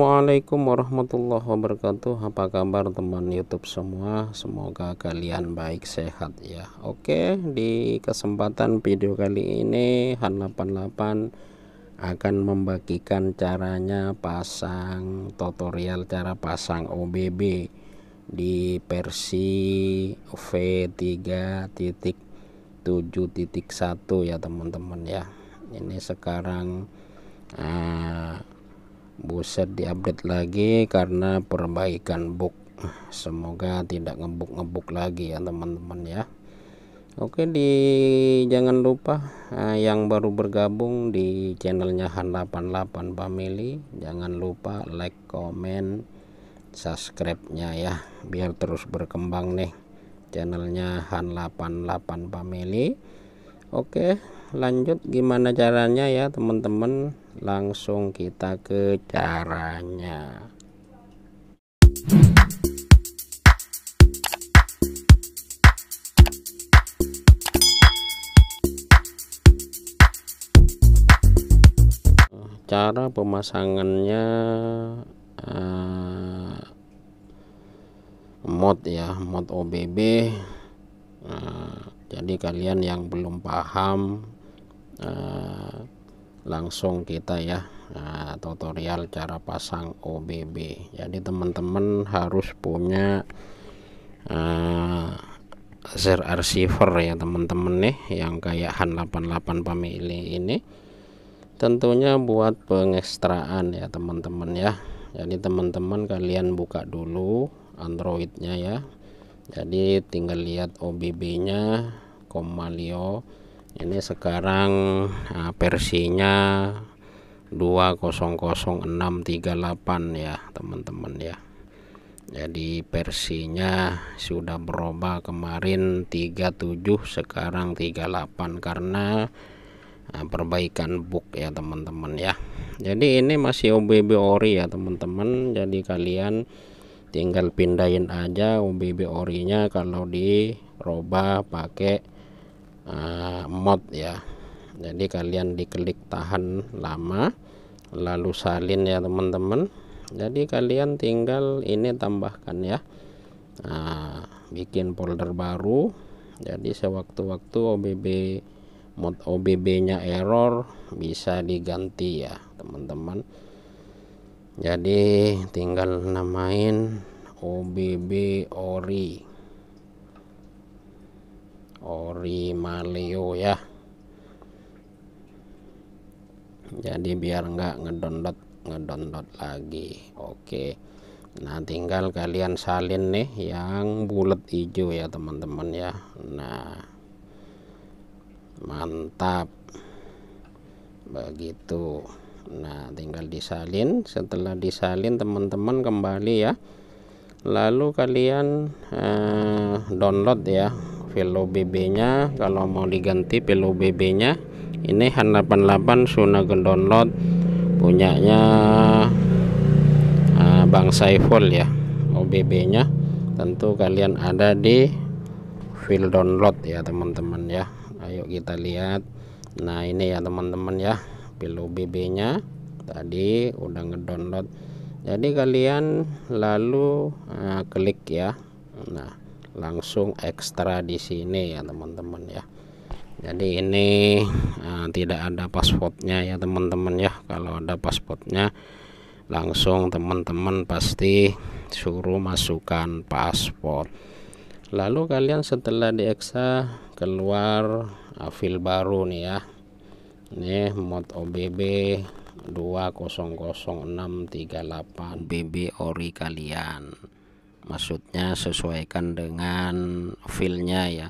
Assalamualaikum warahmatullahi wabarakatuh Apa kabar teman youtube semua Semoga kalian baik sehat ya Oke di kesempatan video kali ini Han 88 akan membagikan caranya pasang tutorial cara pasang OBB di versi V3.7.1 ya teman-teman ya ini sekarang uh, buset di update lagi karena perbaikan book semoga tidak ngebuk-ngebuk lagi ya teman-teman ya Oke di jangan lupa uh, yang baru bergabung di channelnya Han 88 Family jangan lupa like comment subscribe-nya ya biar terus berkembang nih channelnya Han 88 Family Oke lanjut gimana caranya ya teman-teman langsung kita ke caranya cara pemasangannya uh, mod ya mod OBB uh, jadi kalian yang belum paham uh, langsung kita ya uh, tutorial cara pasang OBB jadi teman-teman harus punya uh, share receiver ya teman-teman nih yang kayak HAN 88 pemilih ini tentunya buat pengekstraan ya teman-teman ya jadi teman-teman kalian buka dulu Androidnya ya jadi tinggal lihat OBB nya Komalio ini sekarang nah, versinya 200638 ya teman-teman ya jadi versinya sudah berubah kemarin 37 sekarang 38 karena nah, perbaikan book ya teman-teman ya jadi ini masih OBB ori ya teman-teman jadi kalian tinggal pindahin aja UBB orinya kalau diubah pakai uh, ah, mod ya jadi kalian diklik tahan lama lalu salin ya teman-teman jadi kalian tinggal ini tambahkan ya uh, bikin folder baru jadi sewaktu-waktu OBB mod OBB nya error bisa diganti ya teman-teman jadi tinggal namain OBB ori ori maleo ya jadi biar enggak ngedownload ngedownload lagi oke nah tinggal kalian salin nih yang bulat hijau ya teman-teman ya nah mantap begitu nah tinggal disalin setelah disalin teman-teman kembali ya lalu kalian eh, download ya file bb nya kalau mau diganti file bb nya ini Han 88 Sunagen download punyanya eh, Bang Saiful ya OBB nya tentu kalian ada di file download ya teman-teman ya ayo kita lihat nah ini ya teman-teman ya pilu bb nya tadi udah ngedownload jadi kalian lalu uh, klik ya nah langsung ekstra di sini ya teman-teman ya jadi ini uh, tidak ada passwordnya ya teman-teman ya kalau ada passwordnya langsung teman-teman pasti suruh masukkan password lalu kalian setelah di keluar eh, file baru nih ya nih mod OBB 200638 BB ori kalian maksudnya sesuaikan dengan filenya ya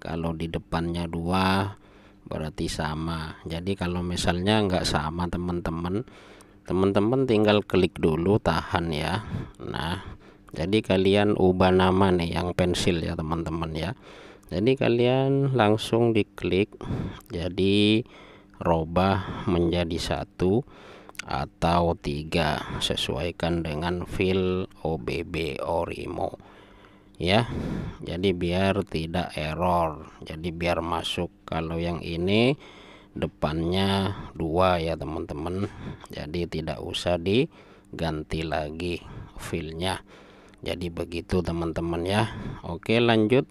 kalau di depannya dua berarti sama jadi kalau misalnya nggak sama teman-teman teman-teman tinggal klik dulu tahan ya nah jadi kalian ubah nama nih yang pensil ya teman-teman ya jadi kalian langsung diklik jadi robah menjadi satu atau tiga sesuaikan dengan fill OBB Orimo ya jadi biar tidak error jadi biar masuk kalau yang ini depannya dua ya teman-teman jadi tidak usah diganti lagi filenya jadi begitu teman-teman ya oke lanjut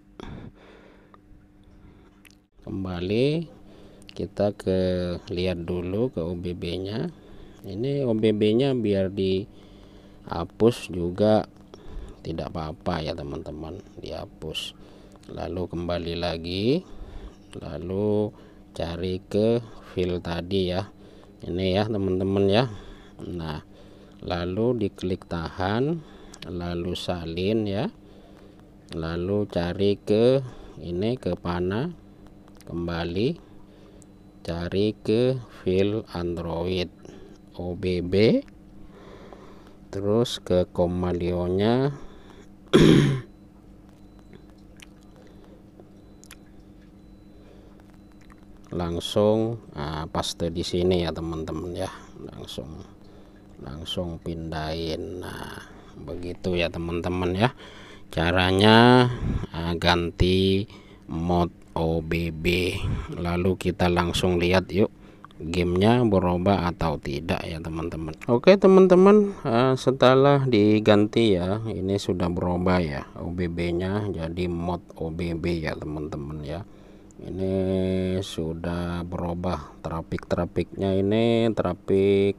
kembali kita ke lihat dulu ke OBB nya ini OBB nya biar dihapus juga tidak apa-apa ya teman-teman dihapus lalu kembali lagi lalu cari ke file tadi ya ini ya teman-teman ya nah lalu diklik tahan lalu salin ya lalu cari ke ini ke panah kembali cari ke file android obb terus ke komalionya langsung nah, paste di sini ya teman-teman ya langsung langsung pindahin nah begitu ya teman-teman ya caranya ah, ganti mode OBB lalu kita langsung lihat yuk gamenya berubah atau tidak ya teman-teman Oke teman-teman eh, setelah diganti ya ini sudah berubah ya OBB nya jadi mod OBB ya teman-teman ya ini sudah berubah trafik-trafiknya ini trafik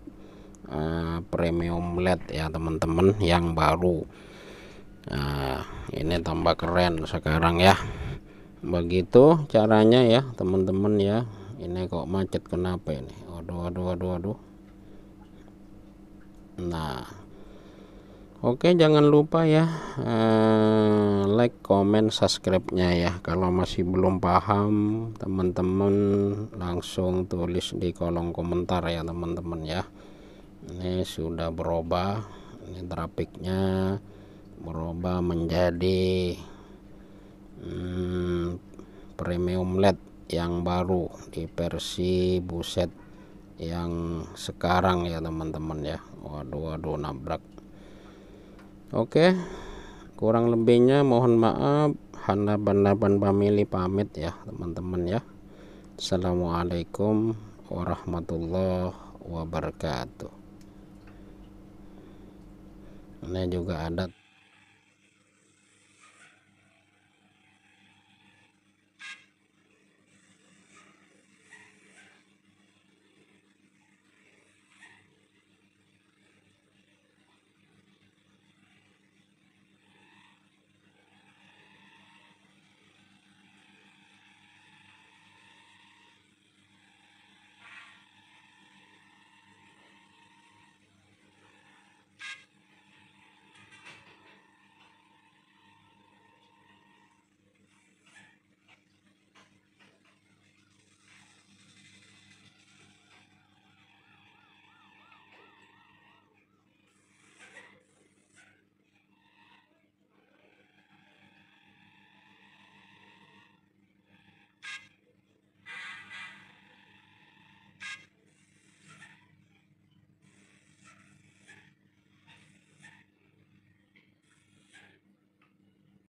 uh, premium LED ya teman-teman yang baru uh, ini tambah keren sekarang ya begitu caranya ya teman-teman ya ini kok macet kenapa ini waduh waduh waduh waduh nah oke jangan lupa ya eh, like comment subscribe nya ya kalau masih belum paham teman-teman langsung tulis di kolom komentar ya teman-teman ya ini sudah berubah ini trafiknya berubah menjadi hmm, premium led yang baru di versi buset yang sekarang ya teman-teman ya waduh waduh nabrak oke kurang lebihnya mohon maaf hanaban-hanaban pamili pamit ya teman-teman ya Assalamualaikum warahmatullah wabarakatuh ini juga adat